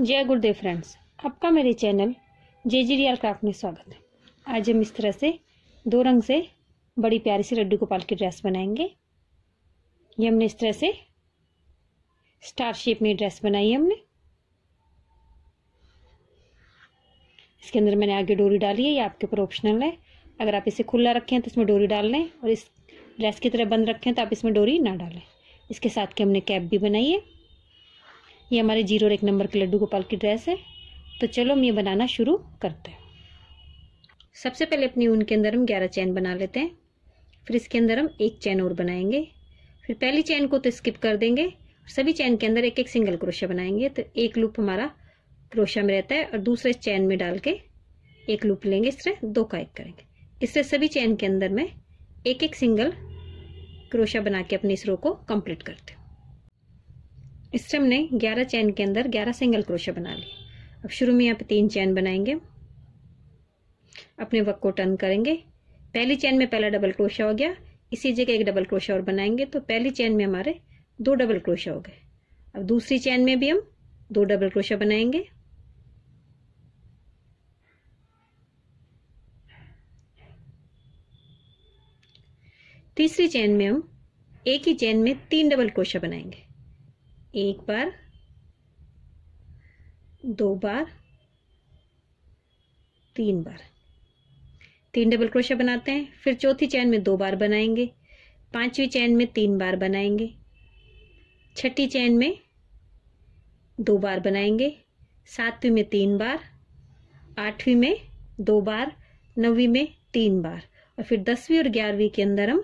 जय गुरुदेव फ्रेंड्स आपका मेरे channel J G R craft में स्वागत है आज हम इस तरह से दो रंग से बड़ी प्यारी सी लड्डू गोपाल की ड्रेस बनाएंगे ये हमने इस तरह से स्टार शेप में ड्रेस बनाई है हमने इसके अंदर मैंने आगे डोरी डाली है ये आपके ऊपर ऑप्शनल है अगर आप इसे खुला रखें तो इसमें डोरी डाल लें और इस ड्रेस की तरह बंद रखें तो आप इसमें डोरी ना डालें इसके साथ के हमने कैप भी बनाई है ये हमारे जीरो और एक नंबर के लड्डू गोपाल की ड्रेस है तो चलो हम ये बनाना शुरू करते हैं सबसे पहले अपनी ऊन के अंदर हम ग्यारह चैन बना लेते हैं फिर इसके अंदर हम एक चैन और बनाएंगे फिर पहली चैन को तो स्किप कर देंगे सभी चैन के अंदर एक एक सिंगल क्रोशा बनाएंगे तो एक लूप हमारा क्रोशा में रहता है और दूसरे चैन में डाल के एक लूप लेंगे इस तरह दो का एक करेंगे इससे सभी चैन के अंदर में एक एक सिंगल क्रोशा बना के अपने इस रो को कंप्लीट करते इस टाइम ने 11 चैन के अंदर 11 सिंगल क्रोशा बना लिए अब शुरू में यहाँ पे तीन चैन बनाएंगे अपने वक को टर्न करेंगे पहली चैन में पहला डबल क्रोशा हो गया इसी जगह एक डबल क्रोशा और बनाएंगे तो पहली चैन में हमारे दो डबल क्रोशा हो गए अब दूसरी चैन में भी हम दो डबल क्रोशा बनाएंगे तीसरी चैन में हम एक ही चैन में तीन डबल क्रोशा बनाएंगे एक बार दो बार तीन बार तीन डबल क्रोशिया बनाते हैं फिर चौथी चैन में दो बार बनाएंगे पांचवी चैन में तीन बार बनाएंगे छठी चैन में दो बार बनाएंगे सातवीं में तीन बार आठवीं में दो बार नवीं में तीन बार और फिर दसवीं और ग्यारहवीं के अंदर हम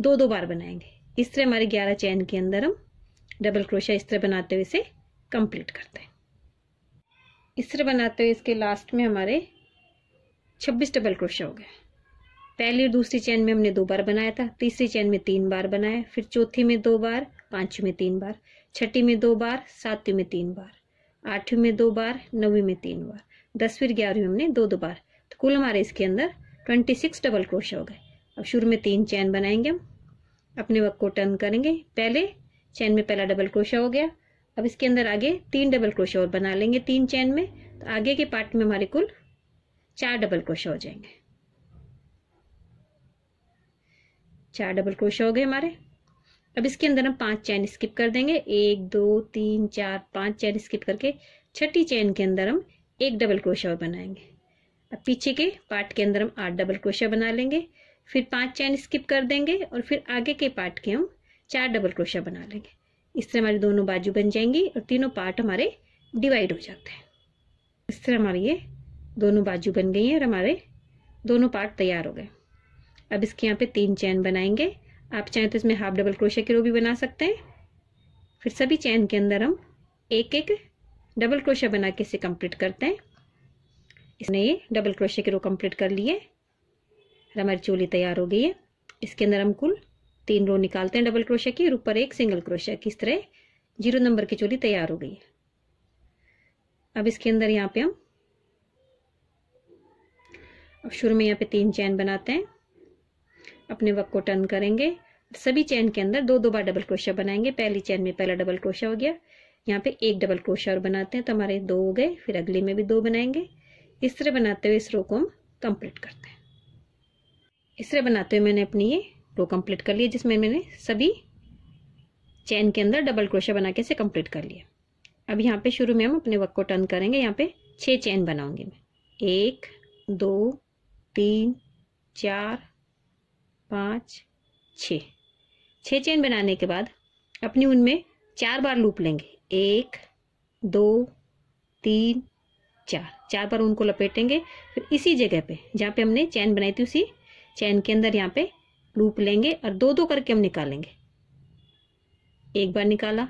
दो दो बार बनाएंगे इस तरह हमारे ग्यारह चैन के अंदर हम डबल क्रोशा इस तरह बनाते हुए इसे कंप्लीट करते हैं इस तरह बनाते हुए इसके लास्ट में हमारे 26 डबल क्रोशा हो गए पहली और दूसरी चैन में हमने दो बार बनाया था तीसरी चैन में तीन बार बनाया फिर चौथी में दो बार पांचवी में तीन बार छठी में दो बार सातवीं में तीन बार आठवीं में दो बार नौवीं में तीन बार दसवीं ग्यारहवीं में हमने दो दो बार तो कुल हमारे इसके अंदर ट्वेंटी सिक्स डबल क्रोशिया हो गए अब शुरू में तीन चैन बनाएंगे हम अपने वक्त को टर्न करेंगे पहले चैन में पहला डबल क्रोशा हो गया अब इसके अंदर आगे तीन डबल क्रोशा और बना लेंगे तीन चैन में तो आगे के पार्ट में हमारे कुल चार डबल क्रोशा हो जाएंगे चार डबल क्रोशा हो गए हमारे अब इसके अंदर हम पांच चैन स्किप कर देंगे एक दो तीन चार पांच चैन स्किप करके छठी चैन के अंदर हम एक डबल क्रोशा और बनाएंगे अब पीछे के पार्ट के अंदर हम आठ डबल क्रोशा बना लेंगे फिर पांच चैन स्किप कर देंगे और फिर आगे के पार्ट के हम चार डबल क्रोशा बना लेंगे इस तरह हमारी दोनों बाजू बन जाएंगी और तीनों पार्ट हमारे डिवाइड हो जाते हैं इस तरह हमारी ये दोनों बाजू बन गई हैं और हमारे दोनों पार्ट तैयार हो गए अब इसके यहाँ पे तीन चैन बनाएंगे आप चाहें तो इसमें हाफ डबल क्रोशिया की रो भी बना सकते हैं फिर सभी चैन के अंदर हम एक एक डबल क्रोशा बना के इसे कम्प्लीट करते हैं इसने ये डबल क्रोशे की रो कम्प्लीट कर लिए हमारी चोली तैयार हो गई है इसके अंदर हम कुल तीन रो निकालते हैं डबल क्रोशिया की और ऊपर एक सिंगल क्रोशिया इस तरह जीरो नंबर की चोली तैयार हो गई अब इसके अंदर यहाँ पे हम अब शुरू में यहाँ पे तीन चैन बनाते हैं अपने वक को टर्न करेंगे सभी चैन के अंदर दो दो बार डबल क्रोशिया बनाएंगे पहली चैन में पहला डबल क्रोशिया हो गया यहाँ पे एक डबल क्रोशिया और बनाते हैं तो हमारे दो हो गए फिर अगले में भी दो बनाएंगे इस तरह बनाते हुए इस रो को हम कंप्लीट करते हैं इस तरह बनाते हुए मैंने अपनी ये रो कंप्लीट कर लिए जिसमें मैंने सभी चैन के अंदर डबल क्रोशा बना के इसे कंप्लीट कर लिया अब यहाँ पे शुरू में हम अपने वर्क को टर्न करेंगे यहाँ पे छः चैन बनाऊंगी मैं एक दो तीन चार पाँच छ छः चैन बनाने के बाद अपनी उनमें चार बार लूप लेंगे एक दो तीन चार चार बार उनको लपेटेंगे फिर इसी जगह पे जहाँ पे हमने चैन बनाई थी उसी चैन के अंदर यहाँ पे लूप लेंगे और दो दो करके हम निकालेंगे एक बार निकाला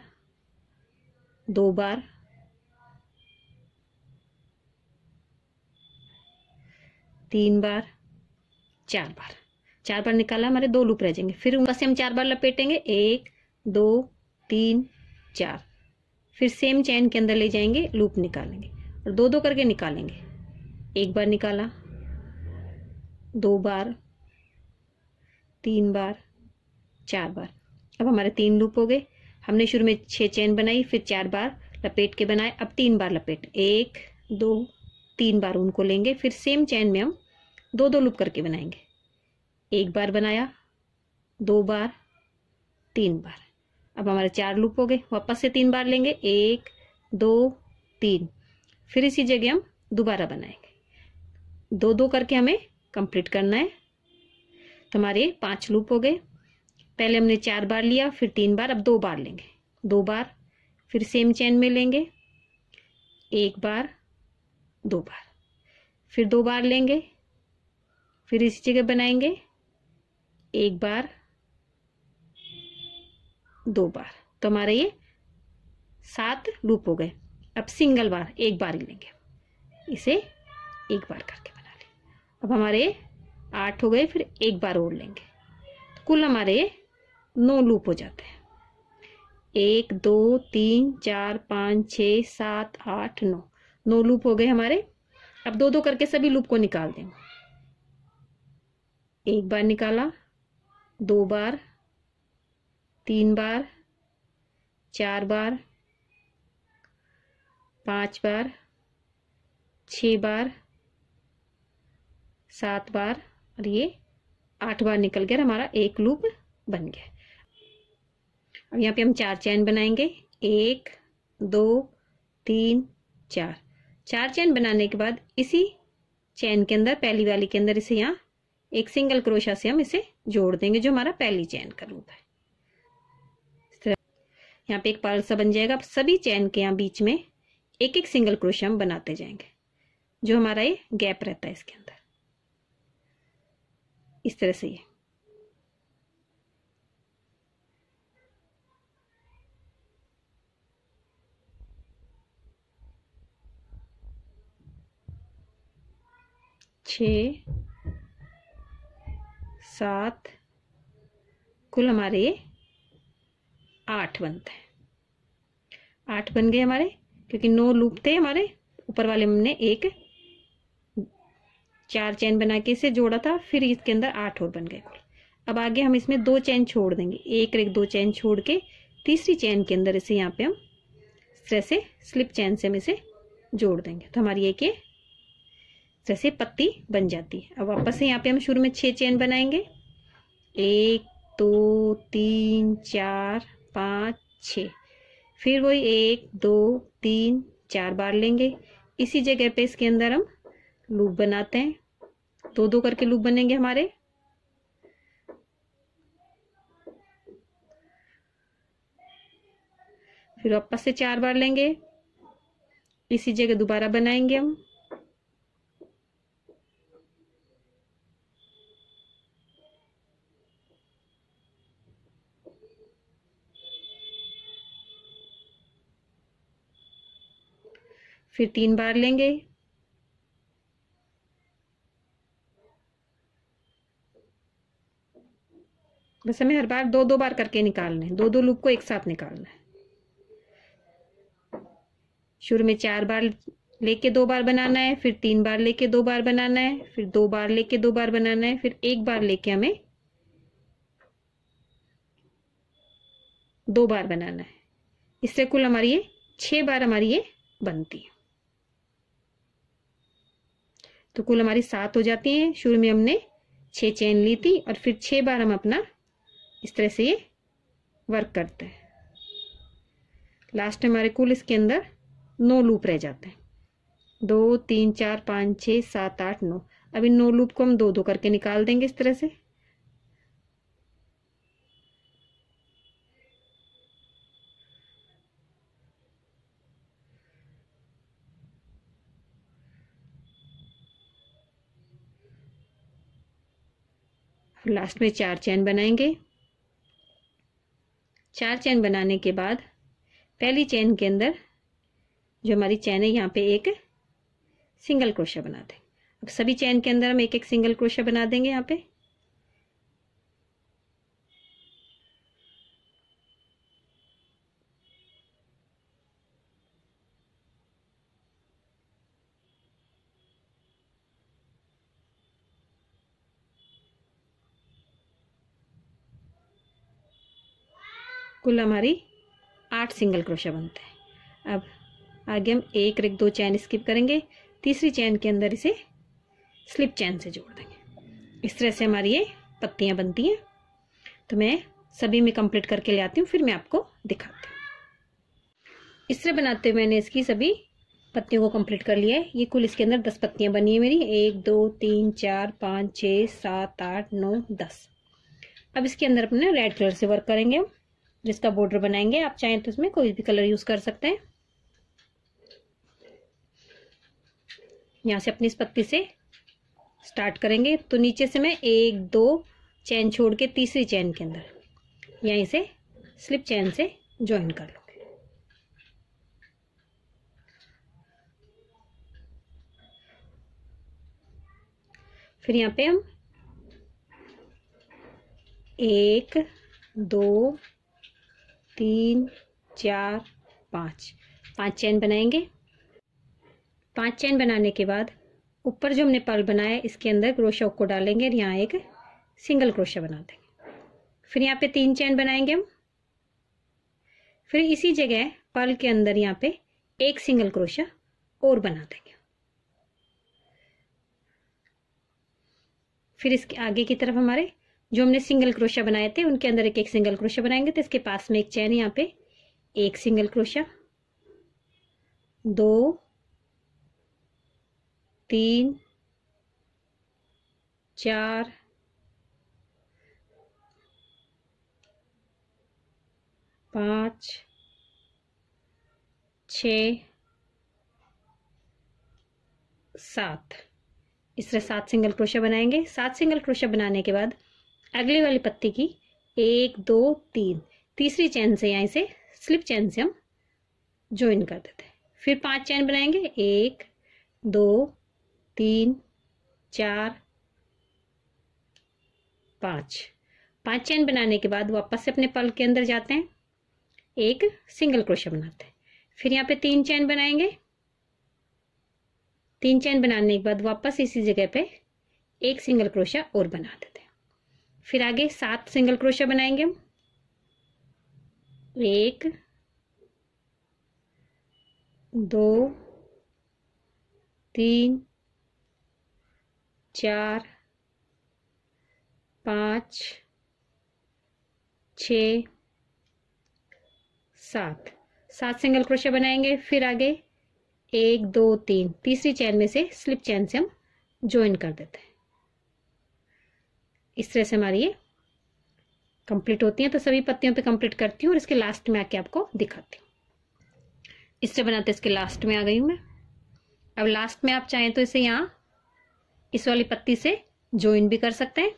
दो बार तीन बार चार बार चार बार निकाला हमारे दो लूप रह जाएंगे फिर उनका से हम चार बार लपेटेंगे एक दो तीन चार फिर सेम चैन के अंदर ले जाएंगे लूप निकालेंगे और दो दो करके निकालेंगे एक बार निकाला दो बार तीन बार चार बार अब हमारे तीन लूप हो गए हमने शुरू में छः चैन बनाई फिर चार बार लपेट के बनाए अब तीन बार लपेट एक दो तीन बार उनको लेंगे फिर सेम चैन में हम दो दो लूप करके बनाएंगे एक बार बनाया दो बार तीन बार अब हमारे चार लूप हो गए वापस से तीन बार लेंगे एक दो तीन फिर इसी जगह हम दोबारा बनाएंगे दो दो करके हमें कंप्लीट करना है तो हमारे पांच लूप हो गए पहले हमने चार बार लिया फिर तीन बार अब दो बार लेंगे दो बार फिर सेम चैन में लेंगे एक बार दो बार फिर दो बार लेंगे फिर इसी जगह बनाएंगे एक बार दो बार तो हमारे ये सात लूप हो गए अब सिंगल बार एक बार ही लेंगे इसे एक बार करके बना लें अब हमारे आठ हो गए फिर एक बार ओढ़ लेंगे तो कुल हमारे नौ लूप हो जाते हैं एक दो तीन चार पाँच छ सात आठ नौ नौ लूप हो गए हमारे अब दो दो करके सभी लूप को निकाल देंगे एक बार निकाला दो बार तीन बार चार बार पांच बार छ बार सात बार और ये आठ बार निकल गया हमारा एक लूप बन गया अब यहाँ पे हम चार चैन बनाएंगे एक दो तीन चार चार चैन बनाने के बाद इसी चैन के अंदर पहली वाली के अंदर इसे यहाँ एक सिंगल क्रोशा से हम इसे जोड़ देंगे जो हमारा पहली चैन का रूप है यहाँ पे एक पर्ल सा बन जाएगा सभी चैन के यहाँ बीच में एक एक सिंगल क्रोशा हम बनाते जाएंगे जो हमारा ये गैप रहता है इसके अंदर इस तरह से ये छ सात कुल हमारे आठ बनते हैं आठ बन गए हमारे क्योंकि नौ लूप थे हमारे ऊपर वाले हमने एक चार चैन बना के इसे जोड़ा था फिर इसके अंदर आठ और बन गए अब आगे हम इसमें दो चैन छोड़ देंगे एक एक दो चैन छोड़ के तीसरी चैन के अंदर इसे यहाँ पे हम इस तरह से स्लिप चैन से हम इसे जोड़ देंगे तो हमारी एक ये जैसे पत्ती बन जाती है अब वापस से यहाँ पे हम शुरू में छः चैन बनाएंगे एक दो तीन चार पाँच छ फिर वही एक दो तीन चार बार लेंगे इसी जगह पे इसके अंदर हम लूप बनाते हैं दो दो करके लूप बनेंगे हमारे फिर वापस से चार बार लेंगे इसी जगह दोबारा बनाएंगे हम फिर तीन बार लेंगे बस हमें हर बार दो दो बार करके निकालना है दो दो लूप को एक साथ निकालना है शुरू में चार बार लेके दो बार बनाना है फिर तीन बार लेके दो बार बनाना है फिर दो बार लेके दो बार बनाना है फिर एक बार लेके हमें दो बार बनाना है इससे कुल हमारी ये छह बार हमारी ये बनती है तो कुल हमारी सात हो जाती है शुरू में हमने छह चेन ली थी और फिर छह बार हम अपना इस तरह से ये वर्क करता है लास्ट में हमारे कुल इसके अंदर नौ लूप रह जाते हैं दो तीन चार पाँच छः सात आठ नौ अब इन नौ लूप को हम दो दो करके निकाल देंगे इस तरह से लास्ट में चार चैन बनाएंगे चार चैन बनाने के बाद पहली चैन के अंदर जो हमारी चैन है यहाँ पे एक सिंगल क्रोशा बना दें अब सभी चैन के अंदर हम एक एक सिंगल क्रोशा बना देंगे यहाँ पे कुल हमारी आठ सिंगल क्रोशा बनते हैं अब आगे हम एक एक दो चैन स्किप करेंगे तीसरी चैन के अंदर इसे स्लिप चैन से जोड़ देंगे इस तरह से हमारी ये पत्तियाँ बनती हैं तो मैं सभी में कंप्लीट करके ले आती हूँ फिर मैं आपको दिखाती हूँ इस तरह बनाते हुए मैंने इसकी सभी पत्तियों को कंप्लीट कर लिया है ये कुल इसके अंदर दस पत्तियाँ बनी है मेरी एक दो तीन चार पाँच छः सात आठ नौ दस अब इसके अंदर अपने रेड कलर से वर्क करेंगे हम जिसका बॉर्डर बनाएंगे आप चाहें तो इसमें कोई भी कलर यूज़ कर सकते हैं यहाँ से अपनी इस पत्ती से स्टार्ट करेंगे तो नीचे से मैं एक दो चैन छोड़ के तीसरी चैन के अंदर यहीं से स्लिप चैन से ज्वाइन कर लूँगी फिर यहाँ पे हम एक दो तीन चार पाँच पांच चैन बनाएंगे पांच चैन बनाने के बाद ऊपर जो हमने पर्ल बनाया इसके अंदर क्रोशा को डालेंगे और यहाँ एक सिंगल क्रोशा बना देंगे फिर यहाँ पे तीन चैन बनाएंगे हम फिर इसी जगह पर्ल के अंदर यहाँ पे एक सिंगल क्रोशा और बना देंगे फिर इसके आगे की तरफ हमारे जो हमने सिंगल क्रोशा बनाए थे उनके अंदर एक एक सिंगल क्रोशा बनाएंगे तो इसके पास में एक चैन यहाँ पे एक सिंगल क्रोशा दो तीन चार पाँच छ सात इस तरह सात सिंगल क्रोशा बनाएंगे सात सिंगल क्रोशा बनाने के बाद अगले वाली पत्ती की एक दो तीन तीसरी चैन से यहाँ से स्लिप चैन से हम ज्वाइन कर देते हैं फिर पांच चैन बनाएंगे एक दो तीन चार पाँच पांच चैन बनाने के बाद वापस से अपने पल के अंदर जाते हैं एक सिंगल क्रोशा बनाते हैं फिर यहाँ पे तीन चैन बनाएंगे तीन चैन बनाने के बाद वापस इसी जगह पे एक सिंगल क्रोशा और बना देते फिर आगे सात सिंगल क्रोशा बनाएंगे हम एक दो तीन चार पाँच छ सात सात सिंगल क्रोशा बनाएंगे फिर आगे एक दो तीन तीसरी चैन में से स्लिप चैन से हम ज्वाइन कर देते हैं इस तरह से हमारी ये कंप्लीट होती है तो सभी पत्तियों पे कंप्लीट करती हूँ और इसके लास्ट में आके आपको दिखाती हूँ इस तरह बनाते इसके लास्ट में आ गई हूँ मैं अब लास्ट में आप चाहें तो इसे यहाँ इस वाली पत्ती से ज्वाइन भी कर सकते हैं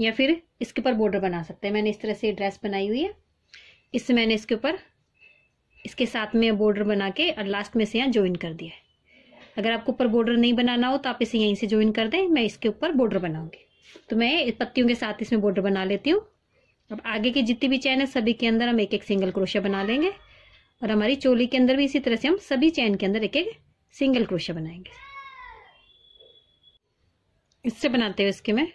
या फिर इसके ऊपर बॉर्डर बना सकते हैं मैंने इस तरह से ड्रेस बनाई हुई है इससे मैंने इसके ऊपर इसके साथ में बॉर्डर बना के और लास्ट में से यहाँ ज्वाइन कर दिया है अगर आपको ऊपर बॉर्डर नहीं बनाना हो तो आप इसे यहीं से ज्वाइन कर दें मैं इसके ऊपर बॉर्डर बनाऊंगी तो मैं पत्तियों के साथ इसमें बॉर्डर बना लेती हूँ अब आगे की जितनी भी चैन है सभी के अंदर हम एक एक सिंगल क्रोशा बना लेंगे और हमारी चोली के अंदर भी इसी तरह से हम सभी चैन के अंदर एक एक सिंगल क्रोशा बनाएंगे इससे बनाते हुए इसके मैं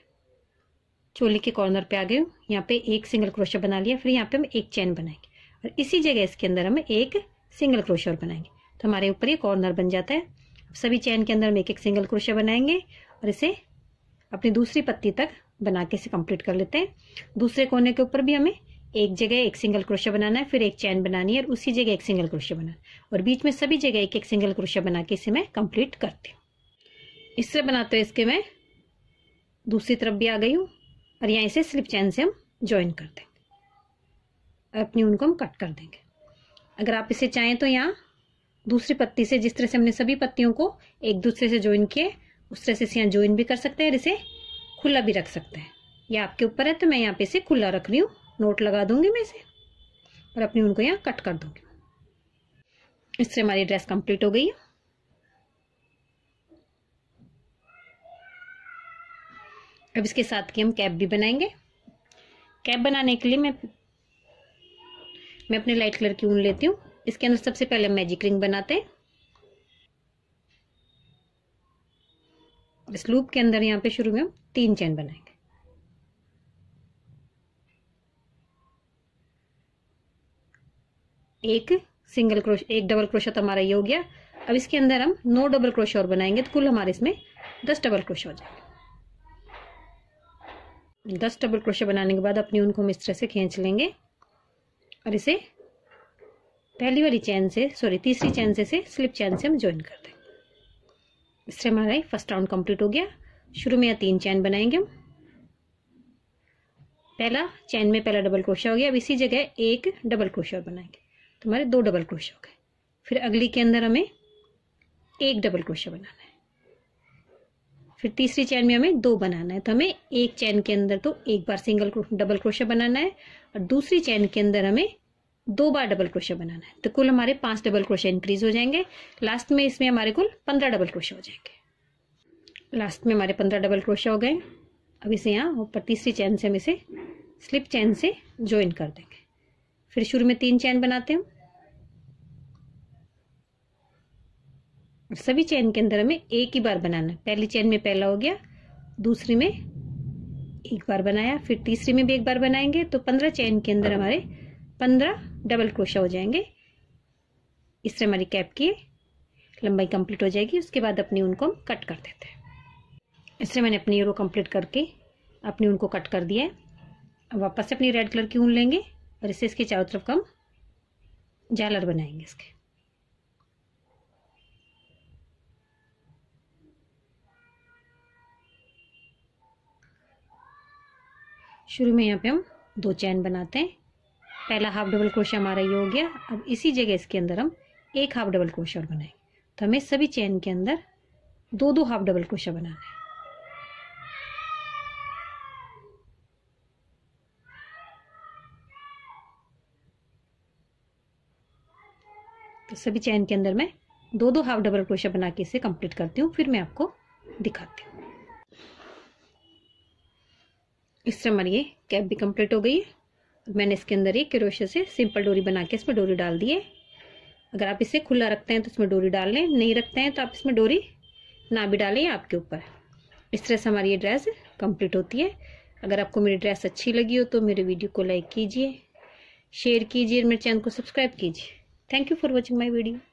चोली के कॉर्नर पे आ गई हूँ यहाँ पे एक सिंगल क्रोशा बना लिया फिर यहाँ पे हम एक चैन बनाएंगे और इसी जगह इसके अंदर हम एक सिंगल क्रोशिया और बनाएंगे तो हमारे ऊपर ये कॉर्नर बन जाता है सभी चैन के अंदर एक एक सिंगल क्रोशिया बनाएंगे और इसे अपनी दूसरी पत्ती तक बना के इसे कंप्लीट कर लेते हैं दूसरे कोने के ऊपर भी हमें एक जगह एक सिंगल क्रोशा बनाना है फिर एक चैन बनानी है और उसी जगह एक सिंगल क्रोशा बनाना है और बीच में सभी जगह एक एक सिंगल क्रोशा बना के इसे मैं कंप्लीट करती हूँ इससे बनाते हुए इसके मैं दूसरी तरफ भी आ गई हूँ और यहाँ इसे स्लिप चैन से हम ज्वाइन कर देंगे और अपनी उनको हम कट कर देंगे अगर आप इसे चाहें तो यहाँ दूसरी पत्ती से जिस तरह से हमने सभी पत्तियों को एक दूसरे से ज्वाइन किए उस तरह से इसे यहाँ ज्वाइन भी कर सकते हैं और इसे खुला भी रख सकते हैं ये आपके ऊपर है तो मैं यहाँ पे इसे खुला रख रही हूँ नोट लगा दूंगी मैं इसे और अपनी उनको यहाँ कट कर दूंगी इससे हमारी ड्रेस कंप्लीट हो गई है अब इसके साथ की हम कैप भी बनाएंगे कैप बनाने के लिए मैं मैं अपने लाइट कलर की ऊन लेती हूँ इसके अंदर सबसे पहले हम मैजिक रिंग बनाते हैं इस लूप के अंदर यहाँ पे शुरू में हम तीन चैन बनाएंगे एक सिंगल क्रोश एक डबल क्रोशा तो हमारा ये हो गया अब इसके अंदर हम नौ डबल क्रोश और बनाएंगे तो कुल हमारे इसमें दस डबल क्रोश हो जाएगा दस डबल क्रोशा बनाने के बाद अपनी उनको हम इस तरह से खींच लेंगे और इसे पहली वाली चैन से सॉरी तीसरी चैन से से स्लिप चैन से हम ज्वाइन कर दें इससे हमारा फर्स्ट राउंड कंप्लीट हो गया शुरू में यहाँ तीन चैन बनाएंगे हम पहला चैन में पहला डबल क्रोशा हो गया अब इसी जगह एक डबल क्रोशिया बनाएंगे तो हमारे दो डबल क्रोशा हो गए फिर अगली के अंदर हमें एक डबल क्रोशा बनाना है फिर तीसरी चैन में हमें दो बनाना है तो हमें एक चैन के अंदर तो एक बार सिंगल डबल क्रोशा बनाना है और दूसरी चैन के अंदर हमें दो बार डबल क्रोशिया बनाना है तो कुल हमारे पांच डबल क्रोशिया इंक्रीज हो जाएंगे लास्ट में इसमें हमारे कुल पंद्रह डबल क्रोशिया हो जाएंगे लास्ट में हमारे पंद्रह डबल क्रोशिया हो गए अब इसे यहाँ ऊपर तीसरी चैन से हम इसे स्लिप चैन से ज्वाइन कर देंगे फिर शुरू में तीन चैन बनाते हैं सभी चैन के अंदर हमें एक ही बार बनाना है पहली चैन में पहला हो गया दूसरी में एक बार बनाया फिर तीसरी में भी एक बार बनाएंगे तो पंद्रह चैन के अंदर हमारे पंद्रह डबल क्रोशा हो जाएंगे इससे हमारी कैप की लंबाई कंप्लीट हो जाएगी उसके बाद अपनी उनको हम कट कर देते हैं इससे मैंने अपनी यूरो कंप्लीट करके अपनी उनको कट कर दिया है वापस से अपनी रेड कलर की ऊन लेंगे और इससे इसके चारों तरफ हम जालर बनाएंगे इसके शुरू में यहाँ पे हम दो चैन बनाते हैं पहला हाफ डबल क्रोशिया हमारा ये हो गया अब इसी जगह इसके अंदर हम एक हाफ डबल क्रोशिया और बनाएंगे तो हमें सभी चैन के अंदर दो दो हाफ डबल क्रोशिया बनाना है तो सभी चैन के अंदर मैं दो दो हाफ डबल क्रोशिया बना के इसे कंप्लीट करती हूँ फिर मैं आपको दिखाती हूँ इस तरह हमारी ये कैप भी कंप्लीट हो गई है मैंने इसके अंदर एक क्रोशे से सिंपल डोरी बना के इसमें डोरी डाल दिए अगर आप इसे खुला रखते हैं तो इसमें डोरी डाल लें नहीं रखते हैं तो आप इसमें डोरी ना भी डालें आपके ऊपर इस तरह से हमारी ये ड्रेस कंप्लीट होती है अगर आपको मेरी ड्रेस अच्छी लगी हो तो मेरे वीडियो को लाइक कीजिए शेयर कीजिए और मेरे चैनल को सब्सक्राइब कीजिए thank you for watching my video